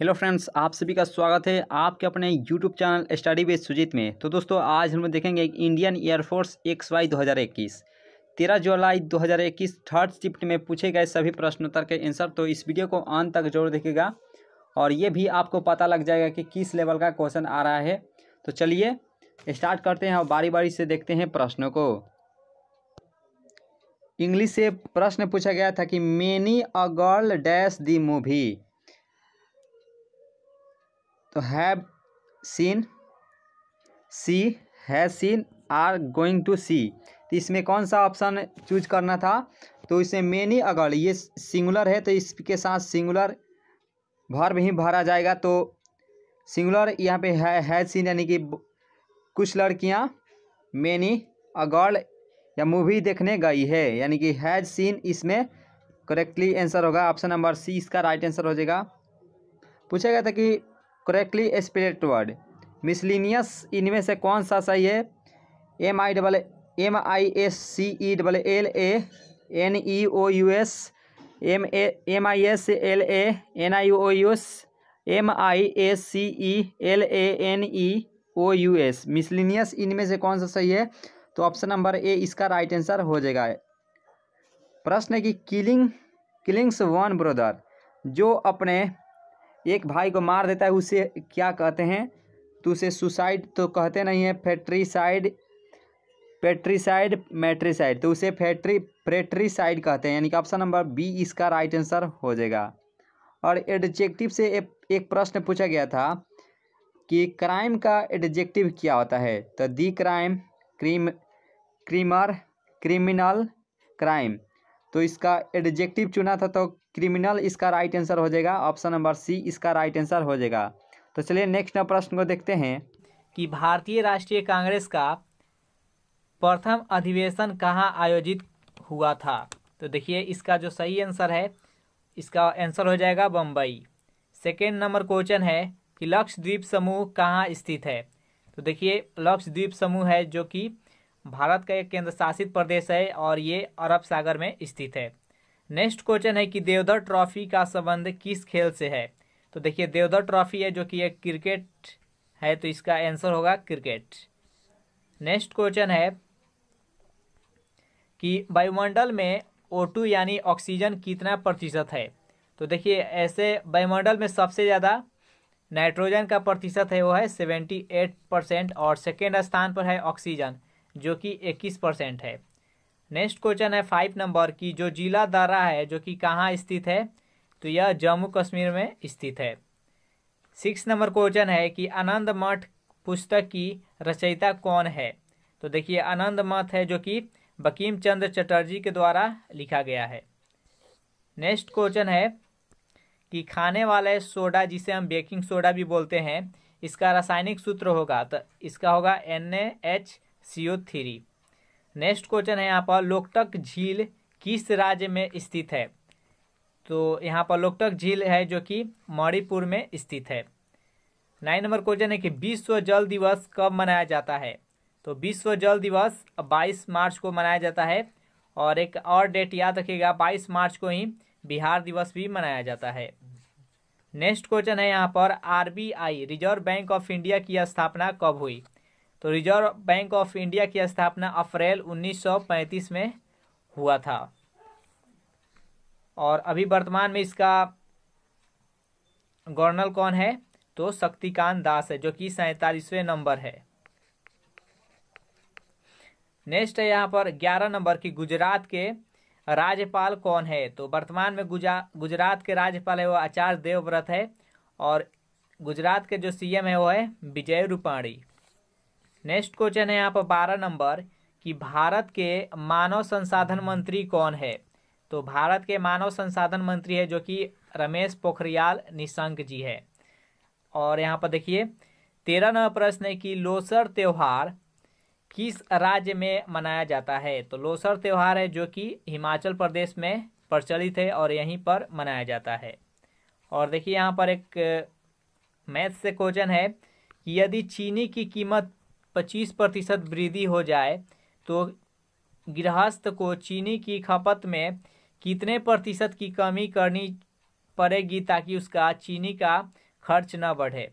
hello friends आप सभी का स्वागत है आपके अपने YouTube channel study with Sujeet में तो दोस्तों आज हम देखेंगे इंडियन एयरफोर्स एक्स वाई दो हज़ार इक्कीस तेरह जुलाई दो हज़ार इक्कीस थर्ड शिफ्ट में पूछे गए सभी प्रश्नोत्तर के आंसर तो इस वीडियो को अंत तक जरूर देखेगा और ये भी आपको पता लग जाएगा कि किस लेवल का क्वेश्चन आ रहा है तो चलिए स्टार्ट करते हैं और बारी बारी से देखते हैं प्रश्नों को इंग्लिश से प्रश्न पूछा गया था कि many a girl dash the movie तो have seen C has seen are going to see तो इसमें कौन सा ऑप्शन चूज करना था तो इसमें मेनी अगर ये सिंगुलर है तो इसके साथ सिंगुलर भर ही भरा जाएगा तो सिंगुलर यहाँ पे है हैज सीन यानी कि कुछ लड़कियाँ मैनी अ गर्ल या मूवी देखने गई है यानी कि हैज सीन इसमें करेक्टली आंसर होगा ऑप्शन नंबर सी इसका राइट आंसर हो जाएगा पूछा गया था कि करेक्टली स्पेल्ड वर्ड मिसलिनियस इनमें से कौन सा सही है M I double M I S C E double L A N E O U S M A M I S L A N I O U S M I S C E L A N E O U S miscellaneous इनमें से कौन सा सही है तो option number A इसका right answer हो जाएगा प्रश्न है कि किलिंग किलिंग्स वन ब्रदर जो अपने एक भाई को मार देता है उसे क्या कहते हैं तो उसे सुसाइड तो कहते नहीं है फैक्ट्रीसाइड पेट्रीसाइड मैट्रीसाइड तो उसे फैक्ट्री प्रेट्रीसाइड कहते हैं यानी कि ऑप्शन नंबर बी इसका राइट आंसर हो जाएगा और एडजेक्टिव से ए, एक प्रश्न पूछा गया था कि क्राइम का एडजेक्टिव क्या होता है तो the crime cream creamer criminal crime तो इसका एडजेक्टिव चुना था तो क्रिमिनल इसका राइट आंसर हो जाएगा ऑप्शन नंबर सी इसका राइट आंसर हो जाएगा तो चलिए नेक्स्ट प्रश्न को देखते हैं कि भारतीय राष्ट्रीय कांग्रेस का प्रथम अधिवेशन कहाँ आयोजित हुआ था तो देखिए इसका जो सही आंसर है इसका आंसर हो जाएगा बम्बई सेकेंड नंबर क्वेश्चन है कि लक्षद्वीप समूह कहाँ स्थित है तो देखिए लक्षद्वीप समूह है जो कि भारत का एक केंद्र शासित प्रदेश है और ये अरब सागर में स्थित है नेक्स्ट क्वेश्चन है कि देवधर ट्रॉफी का संबंध किस खेल से है तो देखिए देवधर ट्रॉफी है जो कि एक क्रिकेट है तो इसका आंसर होगा क्रिकेट नेक्स्ट क्वेश्चन है कि वायुमंडल में टू यानी ऑक्सीजन कितना प्रतिशत है तो देखिए ऐसे वायुमंडल में सबसे ज़्यादा नाइट्रोजन का प्रतिशत है वो है सेवेंटी एट परसेंट और सेकेंड स्थान पर है ऑक्सीजन जो कि इक्कीस परसेंट है नेक्स्ट क्वेश्चन है फाइव नंबर की जो जिला दारा है जो कि कहाँ स्थित है तो यह जम्मू कश्मीर में स्थित है सिक्स नंबर क्वेश्चन है कि आनंद मठ पुस्तक की रचयिता कौन है तो देखिए आनंद मठ है जो कि बकीम चंद्र चटर्जी के द्वारा लिखा गया है नेक्स्ट क्वेश्चन है कि खाने वाले सोडा जिसे हम बेकिंग सोडा भी बोलते हैं इसका रासायनिक सूत्र होगा तो इसका होगा N A H C O three next question है यहाँ पर लोकटक झील किस राज्य में स्थित है तो यहाँ पर लोकटक झील है जो कि मणिपुर में स्थित है नाइन नंबर क्वेश्चन है कि विश्व जल दिवस कब मनाया जाता है तो विश्व जल दिवस 22 मार्च को मनाया जाता है और एक और डेट याद रखिएगा 22 मार्च को ही बिहार दिवस भी मनाया जाता है नेक्स्ट क्वेश्चन है यहाँ पर RBI reserve bank of India की स्थापना कब हुई तो रिजर्व बैंक ऑफ इंडिया की स्थापना अप्रैल 1935 में हुआ था और अभी वर्तमान में इसका गवर्नर कौन है तो शक्तिकांत दास है जो कि सैतालीसवें नंबर है नेक्स्ट है यहाँ पर ग्यारह नंबर की गुजरात के राज्यपाल कौन है तो वर्तमान में गुजा गुजरात के राज्यपाल है वो आचार्य देवव्रत है और गुजरात के जो सीएम है वो है विजय रूपाणी नेक्स्ट क्वेश्चन है यहाँ पर बारह नंबर कि भारत के मानव संसाधन मंत्री कौन है तो भारत के मानव संसाधन मंत्री है जो कि रमेश पोखरियाल निशंक जी है और यहाँ पर देखिए तेरह नंबर प्रश्न है कि लोसर त्यौहार किस राज्य में मनाया जाता है तो लोसर त्यौहार है जो कि हिमाचल प्रदेश में प्रचलित है और यहीं पर मनाया जाता है और देखिए यहाँ पर एक मैथ से क्वेश्चन है कि यदि चीनी की कीमत पच्चीस प्रतिशत वृद्धि हो जाए तो गृहस्थ को चीनी की खपत में कितने प्रतिशत की कमी करनी पड़ेगी ताकि उसका चीनी का खर्च ना बढ़े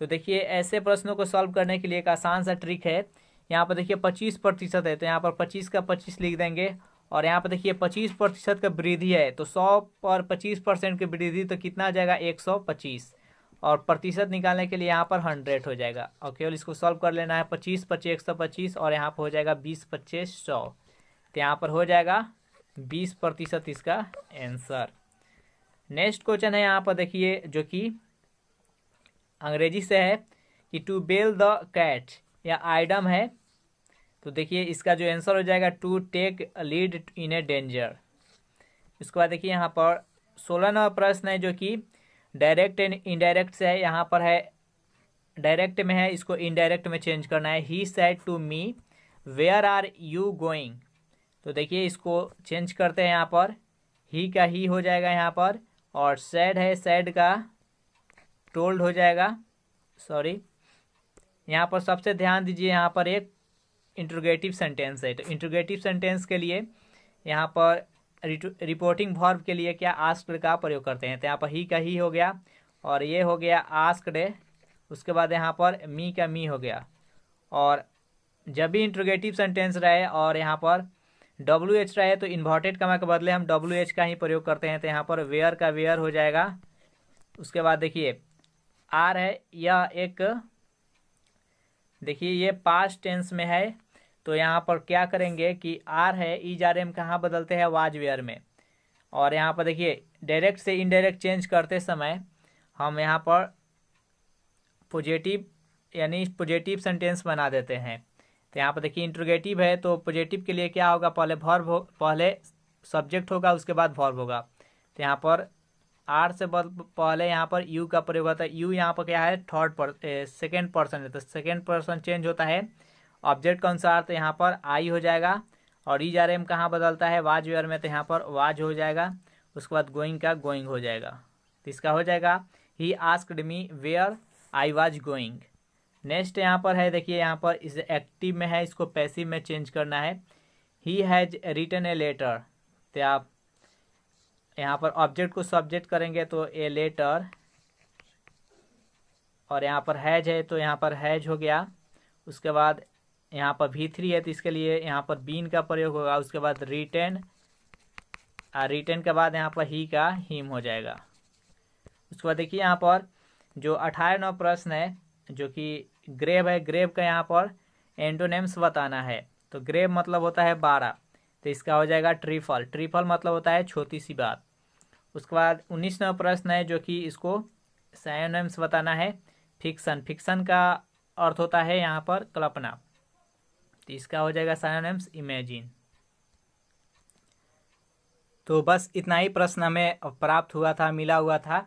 तो देखिए ऐसे प्रश्नों को सॉल्व करने के लिए एक आसान सा ट्रिक है यहाँ पर देखिए 25 प्रतिशत है तो यहाँ पर 25 का 25 लिख देंगे और यहाँ पर देखिए 25 प्रतिशत का वृद्धि है तो 100 पर 25 परसेंट की वृद्धि तो कितना आ जाएगा 125 और प्रतिशत निकालने के लिए यहाँ पर हंड्रेड हो जाएगा और केवल इसको सॉल्व कर लेना है पच्चीस पच्चीस एक सौ पच्चीस और यहाँ पर हो जाएगा बीस पच्चीस सौ तो यहाँ पर हो जाएगा बीस प्रतिशत इसका आंसर नेक्स्ट क्वेश्चन है यहाँ पर देखिए जो कि अंग्रेजी से है कि टू बेल द कैट या आइडम है तो देखिए इसका जो आंसर हो जाएगा to take lead in a danger इसके बाद देखिए यहाँ पर सोलह नंबर प्रश्न है जो कि डायरेक्ट एंड इनडायरेक्ट से है यहाँ पर है डायरेक्ट में है इसको इनडायरेक्ट में चेंज करना है he said to me where are you going तो देखिए इसको चेंज करते हैं यहाँ पर ही का ही हो जाएगा यहाँ पर और सेड है सेड का टोल्ड हो जाएगा सॉरी यहाँ पर सबसे ध्यान दीजिए यहाँ पर एक इंट्रोगेटिव सेंटेंस है तो इंट्रोगेटिव सेंटेंस के लिए यहाँ पर रिपोर्टिंग वर्ब के लिए क्या आस्क का प्रयोग करते हैं तो यहाँ पर ही का ही हो गया और ये हो गया डे उसके बाद यहाँ पर मी का मी हो गया और जब भी इंट्रोगेटिव सेंटेंस रहे और यहाँ पर डब्ल्यू एच रहे तो इन्वर्टेड कमा के बदले हम डब्ल्यू एच का ही प्रयोग करते हैं तो यहाँ पर वेयर का वेयर हो जाएगा उसके बाद देखिए आर है यह एक देखिए ये पास्ट टेंस में है तो यहाँ पर क्या करेंगे कि आर है ई आर एम कहाँ बदलते हैं वाजवेयर में और यहाँ पर देखिए डायरेक्ट से इनडायरेक्ट चेंज करते समय हम यहाँ पर पॉजिटिव यानी पॉजिटिव सेंटेंस बना देते हैं तो यहाँ पर देखिए इंट्रोगेटिव है तो पॉजिटिव के लिए क्या होगा पहले भॉर्व हो पहले सब्जेक्ट होगा उसके बाद भॉर्व होगा तो यहाँ पर आर से पहले यहाँ पर यू का प्रयोग होता है यू यहाँ पर क्या है थर्ड पर सेकेंड पर्सन है तो सेकेंड पर्सन चेंज होता है ऑब्जेक्ट के अनुसार तो यहाँ पर आई हो जाएगा और ई आर एम कहाँ बदलता है वाज वेयर में तो यहाँ पर वाज हो जाएगा उसके बाद गोइंग का गोइंग हो जाएगा तो इसका हो जाएगा he asked me where I was going next यहाँ पर है देखिए यहाँ पर इस एक्टिव में है इसको पैसिव में चेंज करना है he has return a letter तो आप यहाँ पर ऑब्जेक्ट को सब्जेक्ट करेंगे तो ए लेटर और यहाँ पर हैज है तो यहाँ पर हैज हो गया उसके बाद यहाँ पर भी थ्री है तो इसके लिए यहाँ पर बीन का प्रयोग होगा उसके बाद रिटेन रिटेन के बाद यहाँ पर ही का हीम हो जाएगा उसके बाद देखिए यहाँ पर जो अठारह नौ प्रश्न है जो कि ग्रेव है ग्रेव का यहाँ पर एंटोनेम्स बताना है तो ग्रेव मतलब होता है बारह तो इसका हो जाएगा ट्रिफल ट्रिफल मतलब होता है छोटी सी बात उसके बाद उन्नीस नौ प्रश्न है जो कि इसको सायोनेम्स बताना है फिक्सन फिक्सन का अर्थ होता है यहाँ पर कल्पना तो इसका हो जाएगा साइनोनिम्स इमेजिन तो बस इतना ही प्रश्न हमें प्राप्त हुआ था मिला हुआ था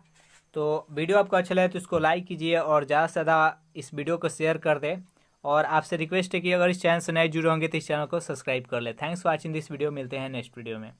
तो वीडियो आपको अच्छा लगे तो इसको लाइक कीजिए और ज़्यादा से ज़्यादा इस वीडियो को शेयर कर दें और आपसे रिक्वेस्ट है कि अगर इस चैनल से नए जुड़े होंगे तो इस चैनल को सब्सक्राइब कर ले thanks for watching this video मिलते हैं नेक्स्ट वीडियो में